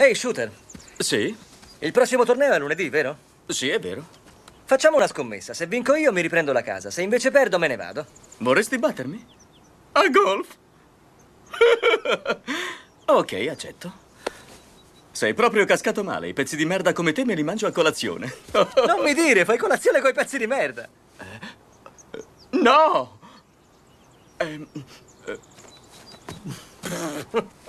Ehi, hey, Shooter. Sì? Il prossimo torneo è lunedì, vero? Sì, è vero. Facciamo una scommessa. Se vinco io mi riprendo la casa. Se invece perdo me ne vado. Vorresti battermi? A golf? ok, accetto. Sei proprio cascato male. I pezzi di merda come te me li mangio a colazione. non mi dire, fai colazione coi pezzi di merda. Eh, no! Ehm, eh,